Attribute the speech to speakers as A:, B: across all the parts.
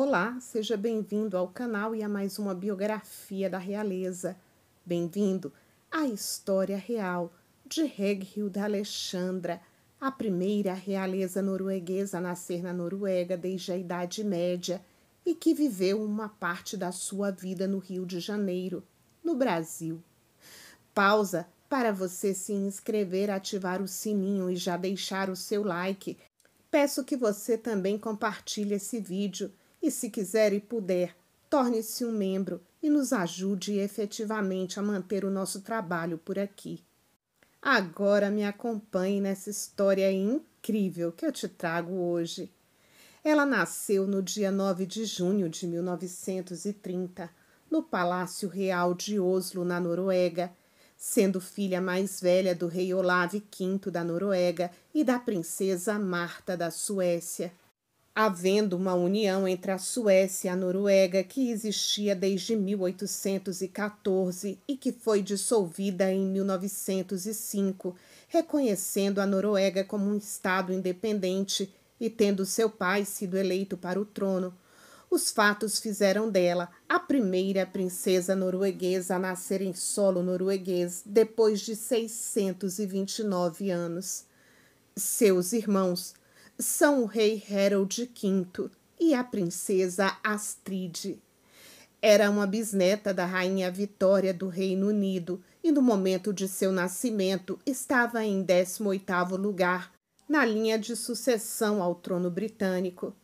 A: Olá, seja bem-vindo ao canal e a mais uma biografia da realeza. Bem-vindo à história real de Reghilda Alexandra, a primeira realeza norueguesa a nascer na Noruega desde a Idade Média e que viveu uma parte da sua vida no Rio de Janeiro, no Brasil. Pausa para você se inscrever, ativar o sininho e já deixar o seu like. Peço que você também compartilhe esse vídeo e se quiser e puder, torne-se um membro e nos ajude efetivamente a manter o nosso trabalho por aqui. Agora me acompanhe nessa história incrível que eu te trago hoje. Ela nasceu no dia 9 de junho de 1930, no Palácio Real de Oslo, na Noruega, sendo filha mais velha do rei Olave V da Noruega e da princesa Marta da Suécia havendo uma união entre a Suécia e a Noruega que existia desde 1814 e que foi dissolvida em 1905, reconhecendo a Noruega como um Estado independente e tendo seu pai sido eleito para o trono. Os fatos fizeram dela a primeira princesa norueguesa a nascer em solo norueguês depois de 629 anos. Seus irmãos são o rei Harold V e a princesa Astrid. Era uma bisneta da rainha Vitória do Reino Unido e no momento de seu nascimento estava em 18º lugar na linha de sucessão ao trono britânico.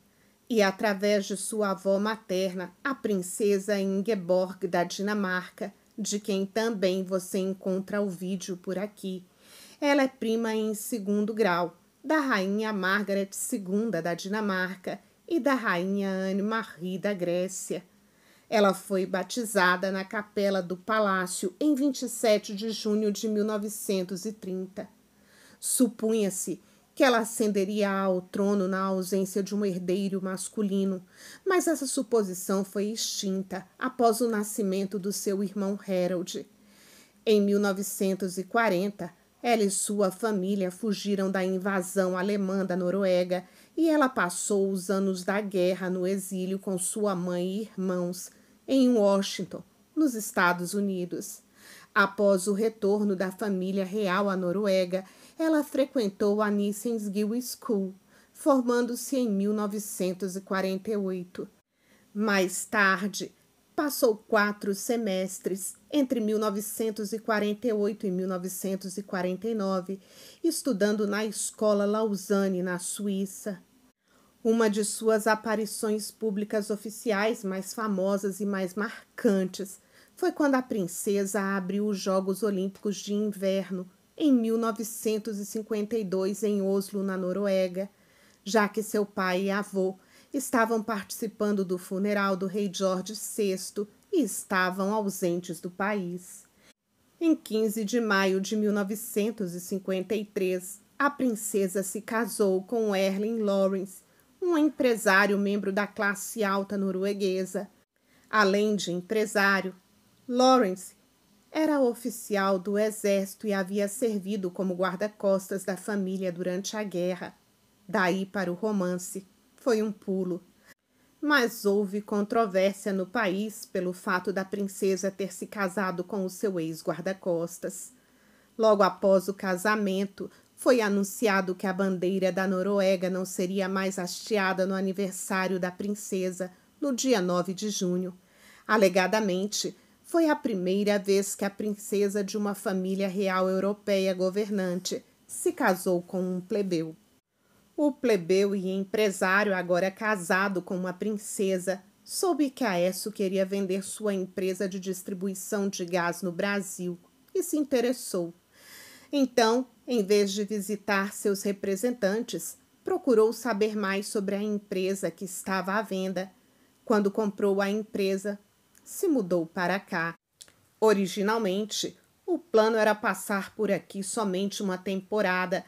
A: E através de sua avó materna, a princesa Ingeborg da Dinamarca, de quem também você encontra o vídeo por aqui. Ela é prima em segundo grau da rainha Margaret II da Dinamarca e da rainha Anne-Marie da Grécia. Ela foi batizada na capela do palácio em 27 de junho de 1930. Supunha-se que ela ascenderia ao trono na ausência de um herdeiro masculino, mas essa suposição foi extinta após o nascimento do seu irmão Harold. Em 1940, ela e sua família fugiram da invasão alemã da Noruega e ela passou os anos da guerra no exílio com sua mãe e irmãos, em Washington, nos Estados Unidos. Após o retorno da família real à Noruega, ela frequentou a Nissens Gill School, formando-se em 1948. Mais tarde, Passou quatro semestres entre 1948 e 1949 estudando na escola Lausanne, na Suíça. Uma de suas aparições públicas oficiais mais famosas e mais marcantes foi quando a princesa abriu os Jogos Olímpicos de Inverno em 1952 em Oslo, na Noruega, já que seu pai e avô estavam participando do funeral do rei George VI e estavam ausentes do país. Em 15 de maio de 1953, a princesa se casou com Erling Lawrence, um empresário membro da classe alta norueguesa. Além de empresário, Lawrence era oficial do exército e havia servido como guarda-costas da família durante a guerra. Daí para o romance. Foi um pulo. Mas houve controvérsia no país pelo fato da princesa ter se casado com o seu ex-guarda-costas. Logo após o casamento, foi anunciado que a bandeira da Noruega não seria mais hasteada no aniversário da princesa, no dia 9 de junho. Alegadamente, foi a primeira vez que a princesa de uma família real europeia governante se casou com um plebeu. O plebeu e empresário, agora é casado com uma princesa, soube que Esso queria vender sua empresa de distribuição de gás no Brasil e se interessou. Então, em vez de visitar seus representantes, procurou saber mais sobre a empresa que estava à venda. Quando comprou a empresa, se mudou para cá. Originalmente, o plano era passar por aqui somente uma temporada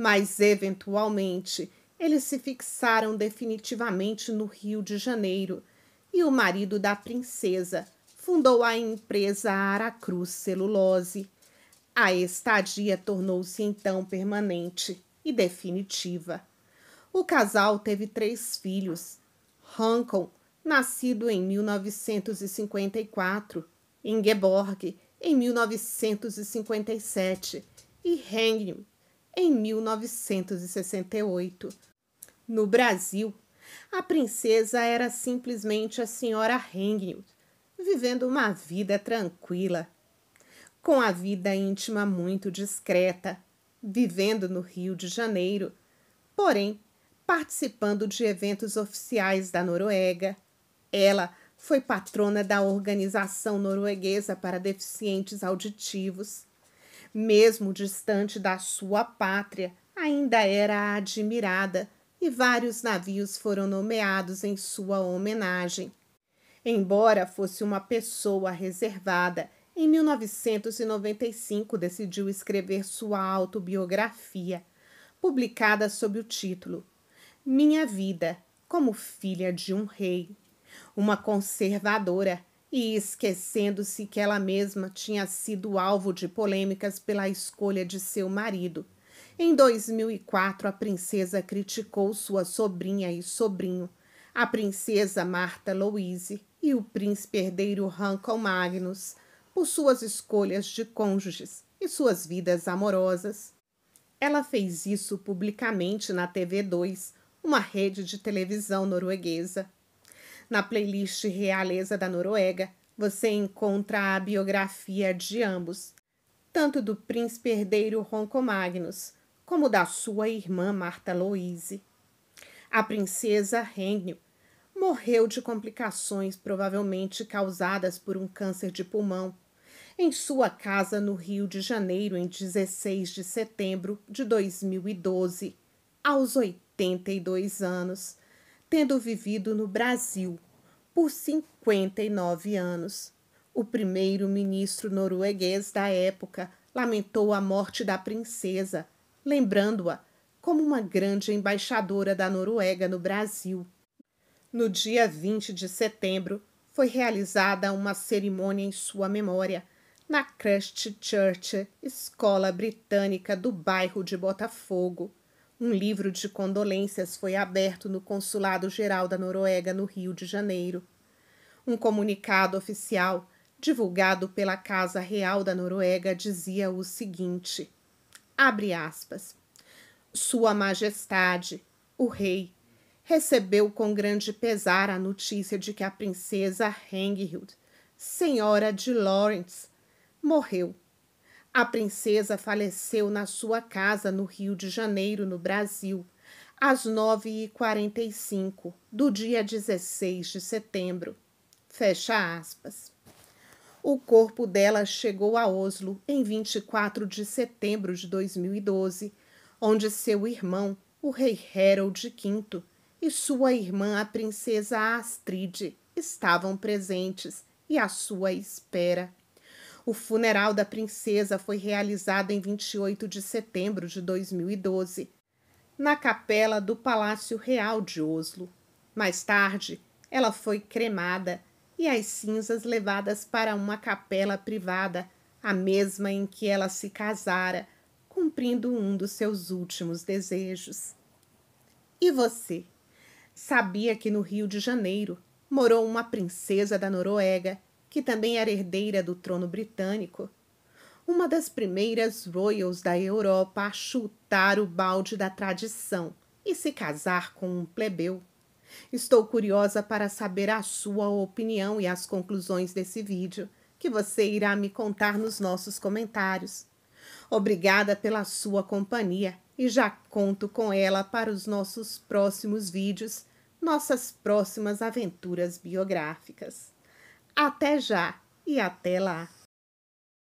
A: mas eventualmente eles se fixaram definitivamente no Rio de Janeiro e o marido da princesa fundou a empresa Aracruz Celulose. A estadia tornou-se então permanente e definitiva. O casal teve três filhos: Hankon, nascido em 1954, Ingeborg, em 1957 e Henrium, em 1968. No Brasil, a princesa era simplesmente a senhora Hengel, vivendo uma vida tranquila, com a vida íntima muito discreta, vivendo no Rio de Janeiro, porém participando de eventos oficiais da Noruega. Ela foi patrona da Organização Norueguesa para Deficientes Auditivos mesmo distante da sua pátria, ainda era admirada e vários navios foram nomeados em sua homenagem. Embora fosse uma pessoa reservada, em 1995 decidiu escrever sua autobiografia, publicada sob o título Minha Vida como Filha de um Rei. Uma conservadora, e esquecendo-se que ela mesma tinha sido alvo de polêmicas pela escolha de seu marido. Em 2004, a princesa criticou sua sobrinha e sobrinho, a princesa Marta Louise e o príncipe herdeiro Rancor Magnus, por suas escolhas de cônjuges e suas vidas amorosas. Ela fez isso publicamente na TV2, uma rede de televisão norueguesa. Na playlist Realeza da Noruega, você encontra a biografia de ambos, tanto do príncipe herdeiro Ronco Magnus, como da sua irmã Marta Louise. A princesa Renio morreu de complicações provavelmente causadas por um câncer de pulmão em sua casa no Rio de Janeiro em 16 de setembro de 2012, aos 82 anos, tendo vivido no Brasil por 59 anos. O primeiro-ministro norueguês da época lamentou a morte da princesa, lembrando-a como uma grande embaixadora da Noruega no Brasil. No dia 20 de setembro, foi realizada uma cerimônia em sua memória na Crest Church, escola britânica do bairro de Botafogo, um livro de condolências foi aberto no Consulado Geral da Noruega, no Rio de Janeiro. Um comunicado oficial, divulgado pela Casa Real da Noruega, dizia o seguinte: abre aspas. Sua Majestade, o rei, recebeu com grande pesar a notícia de que a princesa Henghild, senhora de Lawrence, morreu a princesa faleceu na sua casa no Rio de Janeiro, no Brasil, às 9h45 do dia 16 de setembro. Fecha aspas. O corpo dela chegou a Oslo em 24 de setembro de 2012, onde seu irmão, o rei Harold V, e sua irmã, a princesa Astrid, estavam presentes e à sua espera. O funeral da princesa foi realizado em 28 de setembro de 2012, na capela do Palácio Real de Oslo. Mais tarde, ela foi cremada e as cinzas levadas para uma capela privada, a mesma em que ela se casara, cumprindo um dos seus últimos desejos. E você? Sabia que no Rio de Janeiro morou uma princesa da Noruega que também era herdeira do trono britânico, uma das primeiras royals da Europa a chutar o balde da tradição e se casar com um plebeu. Estou curiosa para saber a sua opinião e as conclusões desse vídeo, que você irá me contar nos nossos comentários. Obrigada pela sua companhia e já conto com ela para os nossos próximos vídeos, nossas próximas aventuras biográficas. Até já e até lá!